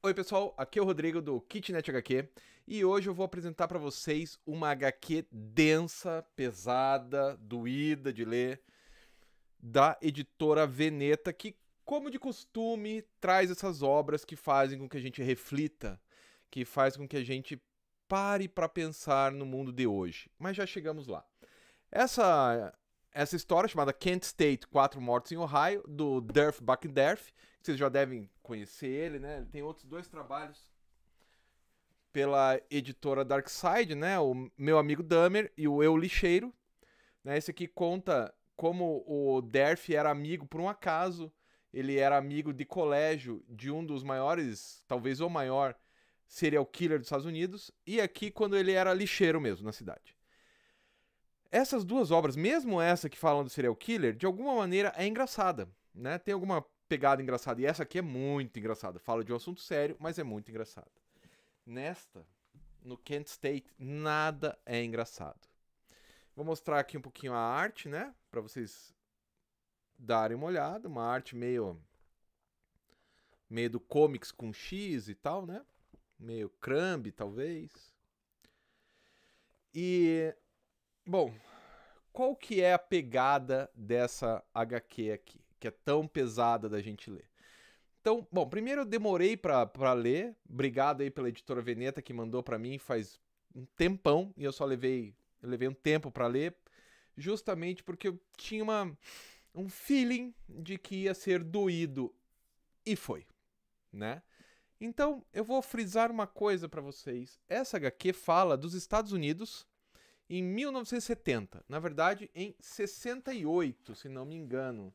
Oi pessoal, aqui é o Rodrigo do Kitnet HQ e hoje eu vou apresentar para vocês uma HQ densa, pesada, doída de ler da editora Veneta que, como de costume, traz essas obras que fazem com que a gente reflita, que faz com que a gente pare para pensar no mundo de hoje. Mas já chegamos lá. Essa essa história chamada Kent State, Quatro Mortos em Ohio, do Derf Backderf, que vocês já devem conhecer ele, né? Ele tem outros dois trabalhos pela editora Darkside, né? O Meu Amigo Dahmer e o Eu Lixeiro. Né? Esse aqui conta como o Derf era amigo, por um acaso, ele era amigo de colégio de um dos maiores, talvez o maior, serial killer dos Estados Unidos. E aqui quando ele era lixeiro mesmo na cidade. Essas duas obras, mesmo essa que falam do serial killer, de alguma maneira é engraçada, né? Tem alguma pegada engraçada. E essa aqui é muito engraçada. Fala de um assunto sério, mas é muito engraçada. Nesta, no Kent State, nada é engraçado. Vou mostrar aqui um pouquinho a arte, né? Para vocês darem uma olhada. Uma arte meio. meio do comics com X e tal, né? Meio crumb, talvez. E Bom, qual que é a pegada dessa HQ aqui, que é tão pesada da gente ler? Então, bom, primeiro eu demorei para ler. Obrigado aí pela editora Veneta que mandou para mim faz um tempão e eu só levei eu levei um tempo para ler, justamente porque eu tinha uma um feeling de que ia ser doído e foi, né? Então, eu vou frisar uma coisa para vocês. Essa HQ fala dos Estados Unidos em 1970. Na verdade, em 68, se não me engano.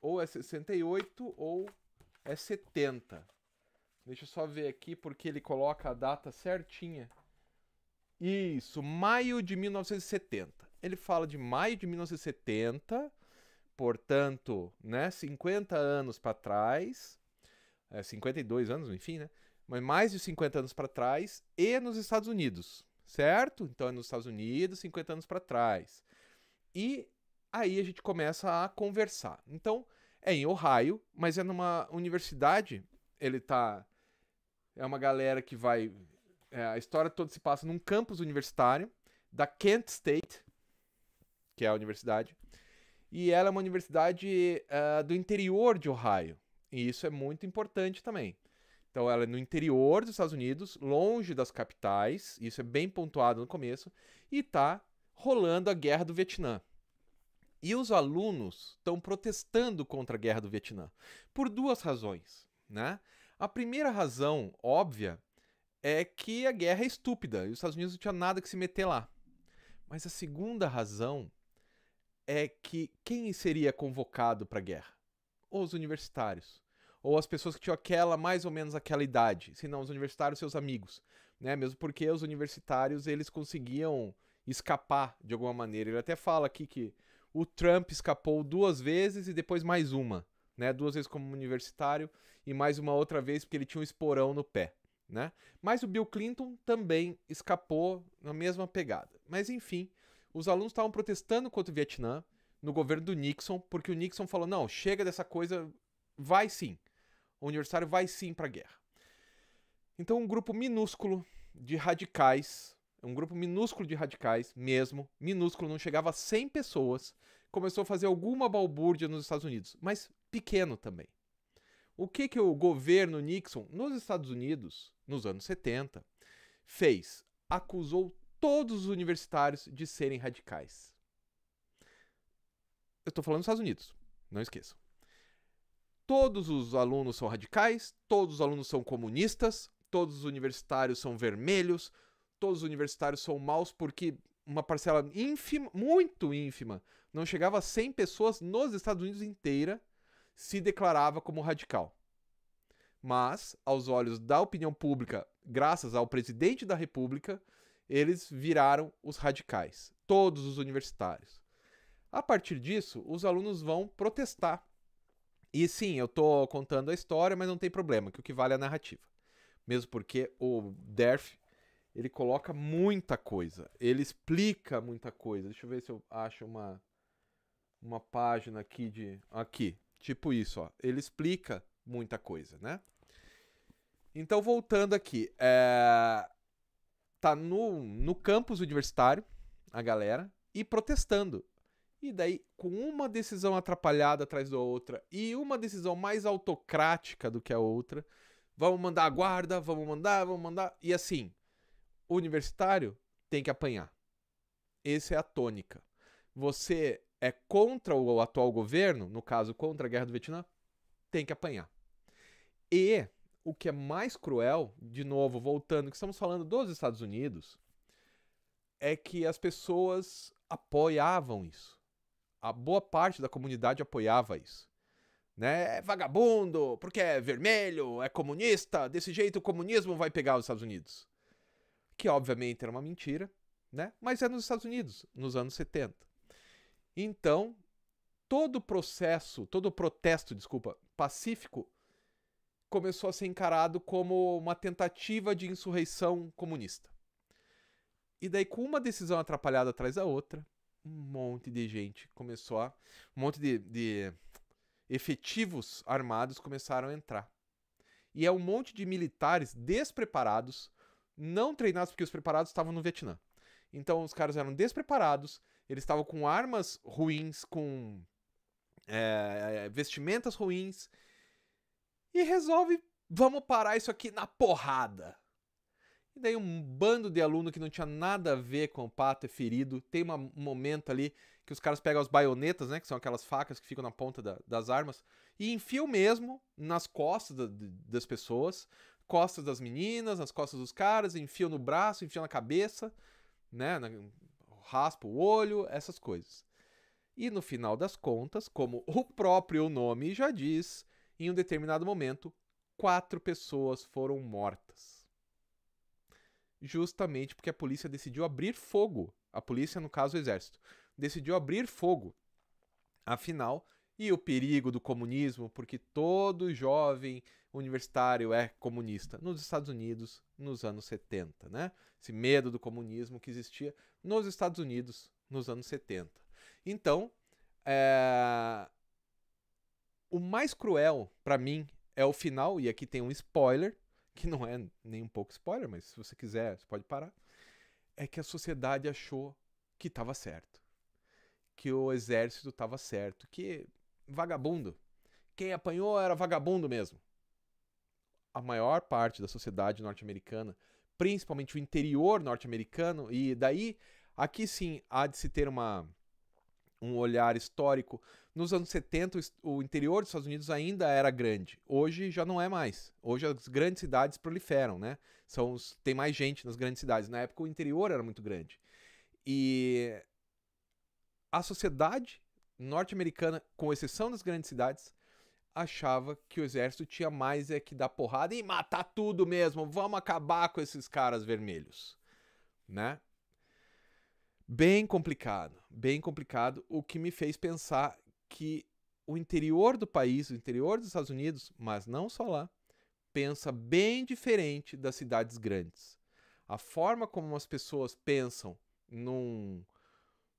Ou é 68 ou é 70. Deixa eu só ver aqui porque ele coloca a data certinha. Isso, maio de 1970. Ele fala de maio de 1970, portanto, né, 50 anos para trás, é, 52 anos, enfim, né? Mas mais de 50 anos para trás e nos Estados Unidos certo? Então é nos Estados Unidos, 50 anos para trás. E aí a gente começa a conversar. Então é em Ohio, mas é numa universidade. Ele tá. É uma galera que vai. É, a história toda se passa num campus universitário da Kent State, que é a universidade. E ela é uma universidade uh, do interior de Ohio. E isso é muito importante também. Então ela é no interior dos Estados Unidos, longe das capitais, isso é bem pontuado no começo, e tá rolando a guerra do Vietnã. E os alunos estão protestando contra a guerra do Vietnã por duas razões, né? A primeira razão óbvia é que a guerra é estúpida e os Estados Unidos não tinha nada que se meter lá. Mas a segunda razão é que quem seria convocado para a guerra? Os universitários ou as pessoas que tinham aquela, mais ou menos aquela idade, senão os universitários, seus amigos, né? Mesmo porque os universitários, eles conseguiam escapar de alguma maneira. Ele até fala aqui que o Trump escapou duas vezes e depois mais uma, né? Duas vezes como universitário e mais uma outra vez porque ele tinha um esporão no pé, né? Mas o Bill Clinton também escapou na mesma pegada. Mas enfim, os alunos estavam protestando contra o Vietnã no governo do Nixon, porque o Nixon falou: "Não, chega dessa coisa, vai sim. O universitário vai sim para a guerra. Então, um grupo minúsculo de radicais, um grupo minúsculo de radicais mesmo, minúsculo, não chegava a 100 pessoas, começou a fazer alguma balbúrdia nos Estados Unidos, mas pequeno também. O que, que o governo Nixon, nos Estados Unidos, nos anos 70, fez? Acusou todos os universitários de serem radicais. Eu estou falando dos Estados Unidos, não esqueçam. Todos os alunos são radicais, todos os alunos são comunistas, todos os universitários são vermelhos, todos os universitários são maus porque uma parcela ínfima, muito ínfima, não chegava a 100 pessoas nos Estados Unidos inteira se declarava como radical. Mas, aos olhos da opinião pública, graças ao presidente da República, eles viraram os radicais, todos os universitários. A partir disso, os alunos vão protestar e sim, eu tô contando a história, mas não tem problema, que o que vale é a narrativa. Mesmo porque o Derf, ele coloca muita coisa, ele explica muita coisa. Deixa eu ver se eu acho uma uma página aqui de aqui, tipo isso, ó. Ele explica muita coisa, né? Então voltando aqui, é... tá no no campus universitário a galera e protestando e daí, com uma decisão atrapalhada atrás da outra e uma decisão mais autocrática do que a outra, vamos mandar a guarda, vamos mandar, vamos mandar. E assim, o universitário tem que apanhar. Essa é a tônica. Você é contra o atual governo, no caso, contra a guerra do Vietnã, tem que apanhar. E o que é mais cruel, de novo, voltando, que estamos falando dos Estados Unidos, é que as pessoas apoiavam isso a boa parte da comunidade apoiava isso. Né? É vagabundo, porque é vermelho, é comunista, desse jeito o comunismo vai pegar os Estados Unidos. Que obviamente era uma mentira, né? mas é nos Estados Unidos, nos anos 70. Então, todo o processo, todo o protesto, desculpa, pacífico, começou a ser encarado como uma tentativa de insurreição comunista. E daí, com uma decisão atrapalhada atrás da outra, um monte de gente começou a. Um monte de, de efetivos armados começaram a entrar. E é um monte de militares despreparados, não treinados, porque os preparados estavam no Vietnã. Então os caras eram despreparados, eles estavam com armas ruins, com é, é vestimentas ruins. E resolve, vamos parar isso aqui na porrada. E daí um bando de aluno que não tinha nada a ver com o pato é ferido. Tem uma, um momento ali que os caras pegam as baionetas, né? Que são aquelas facas que ficam na ponta da, das armas. E enfiam mesmo nas costas da, das pessoas. Costas das meninas, nas costas dos caras. Enfiam no braço, enfiam na cabeça. Né? Na, raspa o olho, essas coisas. E no final das contas, como o próprio nome já diz, em um determinado momento, quatro pessoas foram mortas justamente porque a polícia decidiu abrir fogo. A polícia, no caso, o exército, decidiu abrir fogo. Afinal, e o perigo do comunismo, porque todo jovem universitário é comunista nos Estados Unidos nos anos 70, né? Esse medo do comunismo que existia nos Estados Unidos nos anos 70. Então, é... o mais cruel para mim é o final, e aqui tem um spoiler, que não é nem um pouco spoiler, mas se você quiser, você pode parar, é que a sociedade achou que estava certo. Que o exército estava certo, que vagabundo. Quem apanhou era vagabundo mesmo. A maior parte da sociedade norte-americana, principalmente o interior norte-americano, e daí aqui sim há de se ter uma um olhar histórico. Nos anos 70, o interior dos Estados Unidos ainda era grande. Hoje já não é mais. Hoje as grandes cidades proliferam, né? São os, tem mais gente nas grandes cidades. Na época o interior era muito grande. E a sociedade norte-americana, com exceção das grandes cidades, achava que o exército tinha mais é que dar porrada e matar tudo mesmo. Vamos acabar com esses caras vermelhos, né? Bem complicado, bem complicado, o que me fez pensar que o interior do país, o interior dos Estados Unidos, mas não só lá, pensa bem diferente das cidades grandes. A forma como as pessoas pensam num,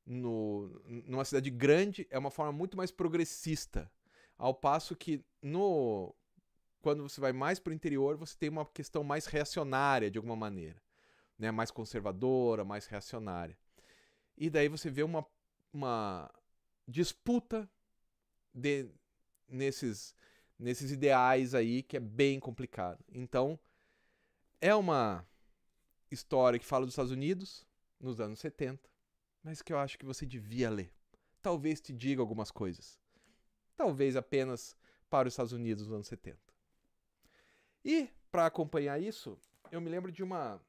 no, numa cidade grande é uma forma muito mais progressista, ao passo que no quando você vai mais para o interior você tem uma questão mais reacionária de alguma maneira, né? Mais conservadora, mais reacionária. E daí você vê uma, uma disputa de, nesses, nesses ideais aí que é bem complicado. Então, é uma história que fala dos Estados Unidos nos anos 70, mas que eu acho que você devia ler. Talvez te diga algumas coisas. Talvez apenas para os Estados Unidos nos anos 70. E para acompanhar isso, eu me lembro de uma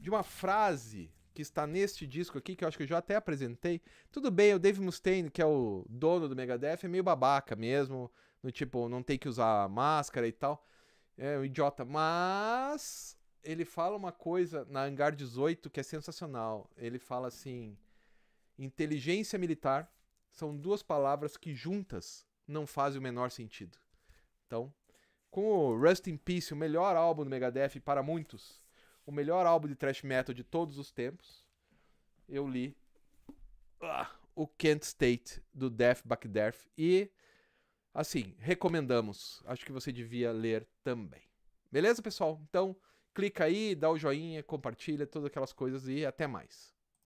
de uma frase que está neste disco aqui, que eu acho que eu já até apresentei. Tudo bem, o Dave Mustaine, que é o dono do Megadeth, é meio babaca mesmo, no tipo, não tem que usar máscara e tal. É um idiota, mas ele fala uma coisa na Hangar 18 que é sensacional. Ele fala assim: inteligência militar são duas palavras que juntas não fazem o menor sentido. Então, com o Rust in Peace, o melhor álbum do Megadeth para muitos, o melhor álbum de thrash metal de todos os tempos, eu li uh, o Kent State do Death Back Death e assim, recomendamos. Acho que você devia ler também. Beleza, pessoal? Então, clica aí, dá o joinha, compartilha, todas aquelas coisas e até mais.